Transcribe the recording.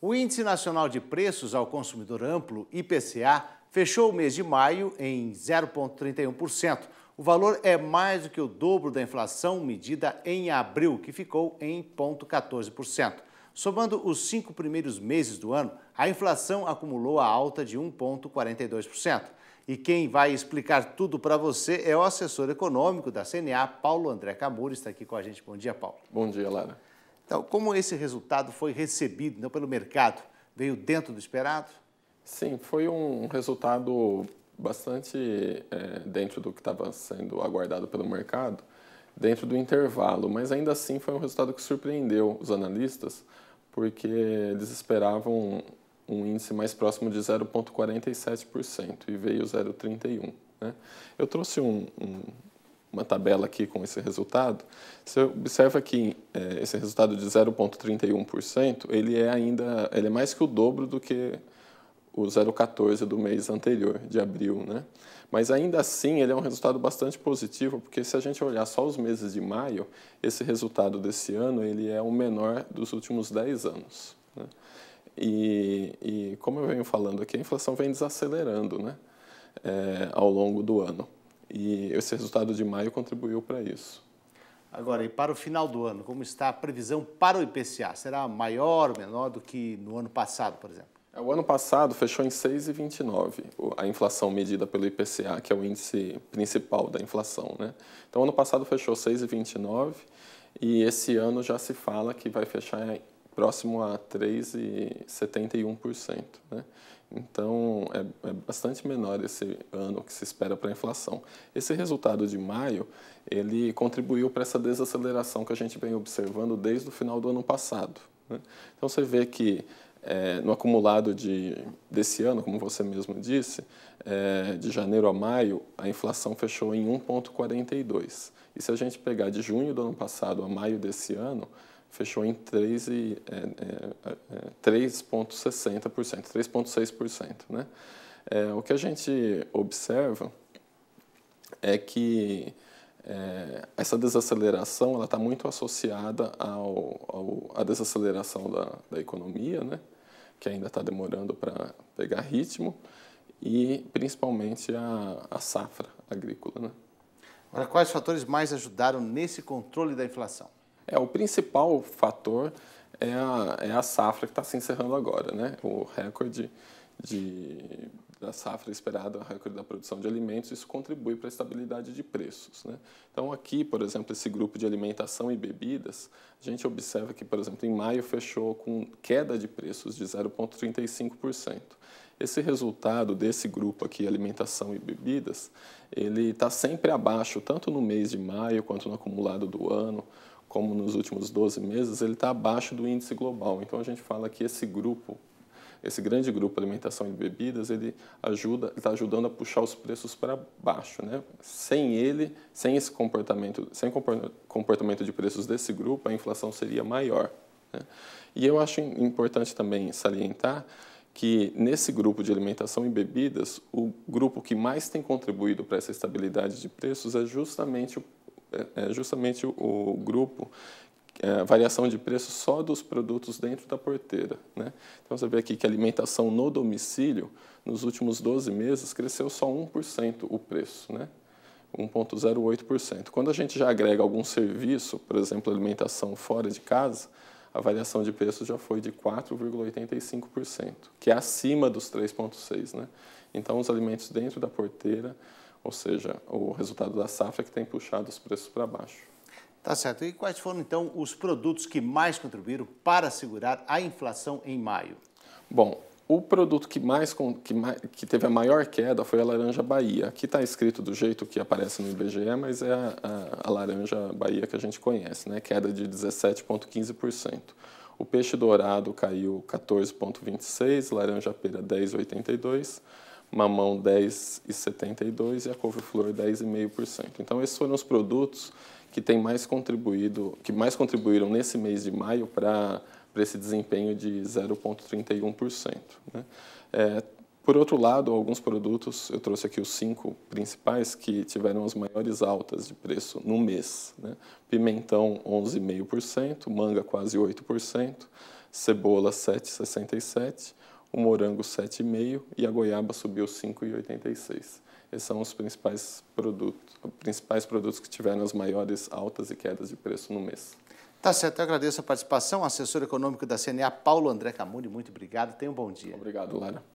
O Índice Nacional de Preços ao Consumidor Amplo, IPCA, fechou o mês de maio em 0,31%. O valor é mais do que o dobro da inflação medida em abril, que ficou em 0,14%. Somando os cinco primeiros meses do ano, a inflação acumulou a alta de 1,42%. E quem vai explicar tudo para você é o assessor econômico da CNA, Paulo André Camura, está aqui com a gente. Bom dia, Paulo. Bom dia, Lara. Então, como esse resultado foi recebido então, pelo mercado? Veio dentro do esperado? Sim, foi um resultado bastante é, dentro do que estava sendo aguardado pelo mercado, dentro do intervalo, mas ainda assim foi um resultado que surpreendeu os analistas, porque eles esperavam um índice mais próximo de 0,47% e veio 0,31%. Né? Eu trouxe um, um, uma tabela aqui com esse resultado, você observa que é, esse resultado de 0,31%, ele é ainda ele é mais que o dobro do que o 0,14 do mês anterior, de abril, né? Mas ainda assim, ele é um resultado bastante positivo, porque se a gente olhar só os meses de maio, esse resultado desse ano, ele é o menor dos últimos 10 anos. Né? E, e, como eu venho falando aqui, a inflação vem desacelerando, né? É, ao longo do ano. E esse resultado de maio contribuiu para isso. Agora, e para o final do ano, como está a previsão para o IPCA? Será maior ou menor do que no ano passado, por exemplo? É, o ano passado fechou em 6,29 a inflação medida pelo IPCA, que é o índice principal da inflação. Né? Então, ano passado fechou 6,29 e esse ano já se fala que vai fechar próximo a 3,71%. Né? Então, é, é, bastante menor esse ano que se espera para a inflação. Esse resultado de maio, ele contribuiu para essa desaceleração que a gente vem observando desde o final do ano passado. Né? Então, você vê que é, no acumulado de, desse ano, como você mesmo disse, é, de janeiro a maio, a inflação fechou em 1,42. E se a gente pegar de junho do ano passado a maio desse ano, fechou em 3,60%, é, é, 3,6%. É, é, né? É, o que a gente observa é que é, essa desaceleração ela está muito associada ao, ao, à desaceleração da, da economia, né? que ainda está demorando para pegar ritmo, e principalmente a, a safra agrícola. Né? Agora, quais fatores mais ajudaram nesse controle da inflação? É, o principal fator é a, é a safra que está se encerrando agora, né? O recorde de, da safra esperada, o recorde da produção de alimentos, isso contribui para a estabilidade de preços, né? Então aqui, por exemplo, esse grupo de alimentação e bebidas, a gente observa que, por exemplo, em maio fechou com queda de preços de 0,35%. Esse resultado desse grupo aqui, alimentação e bebidas, ele está sempre abaixo, tanto no mês de maio quanto no acumulado do ano como nos últimos 12 meses, ele está abaixo do índice global. Então a gente fala que esse grupo, esse grande grupo alimentação e bebidas, ele ajuda, está ajudando a puxar os preços para baixo, né? Sem ele, sem esse comportamento, sem comportamento de preços desse grupo, a inflação seria maior. Né? E eu acho importante também salientar que nesse grupo de alimentação e bebidas, o grupo que mais tem contribuído para essa estabilidade de preços é justamente o é, é justamente o, grupo é, variação de preço só dos produtos dentro da porteira. Né? Então, você vê aqui que a alimentação no domicílio, nos últimos 12 meses, cresceu só 1% o preço, né? 1,08%. Quando a gente já agrega algum serviço, por exemplo, alimentação fora de casa, a variação de preço já foi de 4,85%, que é acima dos 3,6%. Né? Então, os alimentos dentro da porteira ou seja, o resultado da safra é que tem puxado os preços para baixo. Tá certo. E quais foram então os produtos que mais contribuíram para segurar a inflação em maio? Bom, o produto que mais que, que teve a maior queda foi a laranja Bahia. Aqui está escrito do jeito que aparece no IBGE, mas é a, a, a laranja Bahia que a gente conhece, né? Queda de 17,15%. O peixe dourado caiu 14,26, laranja pera 10,82 mamão 10,72% e a couve-flor 10,5%. Então esses foram os produtos que têm mais contribuído, que mais contribuíram nesse mês de maio para esse desempenho de 0,31%. Né? É, por outro lado, alguns produtos, eu trouxe aqui os cinco principais que tiveram as maiores altas de preço no mês. Né? Pimentão 11,5%, manga quase 8%, cebola 7,67%, o morango 7,5 e a goiaba subiu 5,86. Esses são os principais produtos, principais produtos que tiveram as maiores altas e quedas de preço no mês. Tá certo, eu agradeço a participação. Assessor econômico da CNA, Paulo André Camuri, muito obrigado. Tenha um bom dia. Obrigado, Lara.